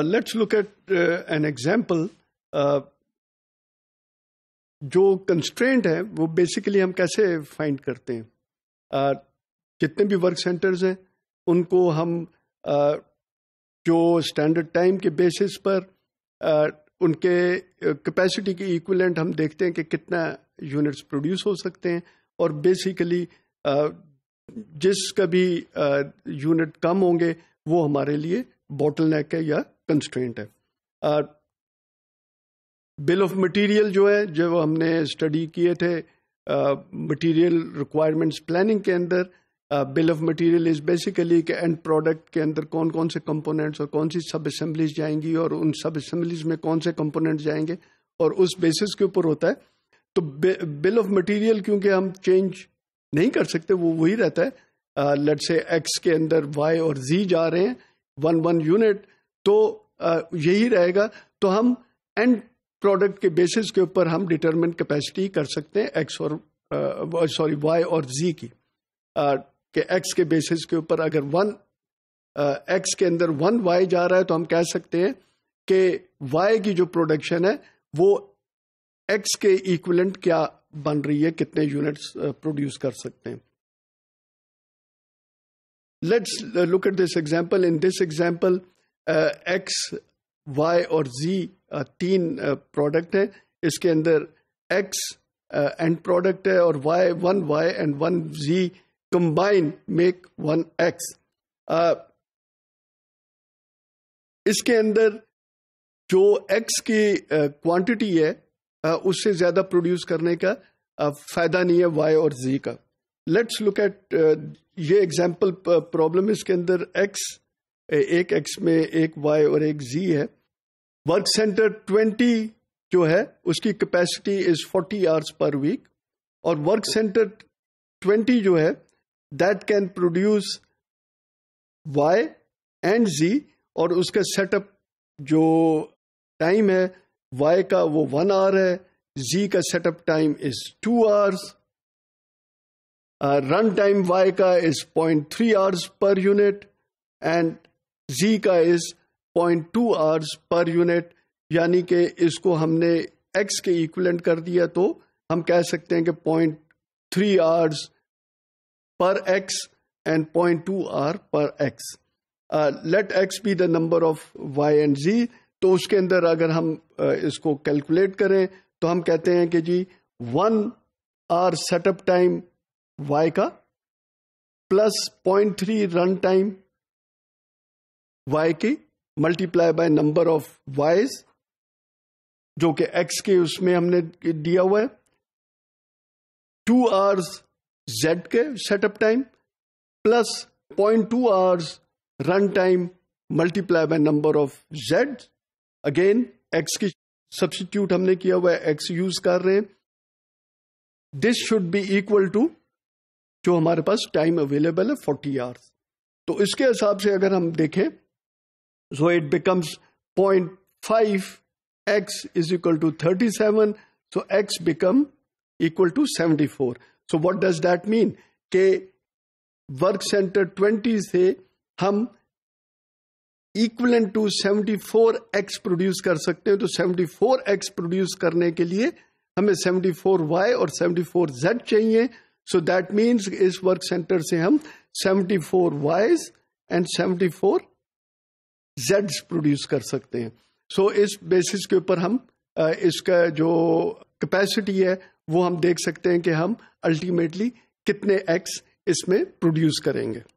Let's look at an example जो constraint है वो बेसिकली हम कैसे फाइंड करते हैं uh, जितने भी वर्क सेंटर्स हैं उनको हम uh, जो स्टैंडर्ड टाइम के बेसिस पर uh, उनके कैपेसिटी uh, के इक्वलेंट हम देखते हैं कि कितना यूनिट्स प्रोड्यूस हो सकते हैं और बेसिकली जिसका भी यूनिट कम होंगे वो हमारे लिए बॉटल नेक है या कंस्ट्रेंट है और बिल ऑफ मटेरियल जो है जो हमने स्टडी किए थे मटेरियल रिक्वायरमेंट्स प्लानिंग के अंदर bill of material is basically कि एंड प्रोडक्ट के अंदर कौन कौन से कंपोनेंट्स और कौन सी सब असम्बलीज जाएंगी और उन सब असम्बलीज में कौन से कंपोनेंट्स जाएंगे और उस बेसिस के ऊपर होता है तो बिल ऑफ मटेरियल क्योंकि हम चेंज नहीं कर सकते वो वही रहता है लेट से एक्स के अंदर वाई और जी जा रहे हैं वन वन यूनिट तो यही रहेगा तो हम एंड प्रोडक्ट के बेसिस के ऊपर हम डिटरमिन कैपेसिटी कर सकते हैं एक्स और सॉरी वाई और जी की के एक्स के बेसिस के ऊपर अगर वन एक्स के अंदर वन वाई जा रहा है तो हम कह सकते हैं कि वाई की जो प्रोडक्शन है वो एक्स के इक्वलेंट क्या बन रही है कितने यूनिट्स प्रोड्यूस कर सकते हैं Let's uh, look at this example. In this example, X uh, Y और जी uh, तीन प्रोडक्ट है इसके अंदर एक्स एंड प्रोडक्ट है और Y one Y and one Z combine make one X इसके अंदर जो एक्स की क्वांटिटी है उससे ज़्यादा प्रोड्यूस करने का फायदा नहीं है वाई और जी का लेट्स लुक एट ये एग्जाम्पल प्रॉब्लम uh, इसके अंदर एक्स एक एक्स में एक वाई और एक जी है वर्क सेंटर ट्वेंटी जो है उसकी capacity is forty hours per week और वर्क सेंटर ट्वेंटी जो है that can produce Y and Z और उसका सेटअप जो टाइम है वाई का वो वन आवर है जी का setup time is two hours run time Y का is point three hours per unit and Z का is point two hours per unit यानी कि इसको हमने एक्स के इक्वलेंट कर दिया तो हम कह सकते हैं कि point three hours per X and point two hour per X let X be the number of Y and Z तो उसके अंदर अगर हम uh, इसको कैलकुलेट करें तो हम कहते हैं कि Z one hour setup time Y का plus point three run time Y की multiply by number of Ys जो कि एक्स के उसमें हमने दिया हुआ है टू आवर्स जेड के setup time plus point two hours run time multiply by number of Z again X की सब्सिट्यूट हमने किया हुआ है एक्स यूज कर रहे हैं this should be equal to जो हमारे पास टाइम अवेलेबल है फोर्टी आवर्स तो इसके हिसाब से अगर हम देखें so it becomes point five X is equal to thirty seven so X become equal to seventy four so what does that mean के वर्क सेंटर ट्वेंटी से हम equal to seventy four X produce कर सकते हैं तो seventy four X produce करने के लिए हमें सेवेंटी फोर वाई और सेवेंटी फोर जेड चाहिए सो दैट मीन्स इस वर्क सेंटर से हम 74 four Ys and seventy four जेड्स प्रोड्यूस कर सकते हैं सो so, इस बेसिस के ऊपर हम इसका जो कैपेसिटी है वो हम देख सकते हैं कि हम अल्टीमेटली कितने एक्स इसमें प्रोड्यूस करेंगे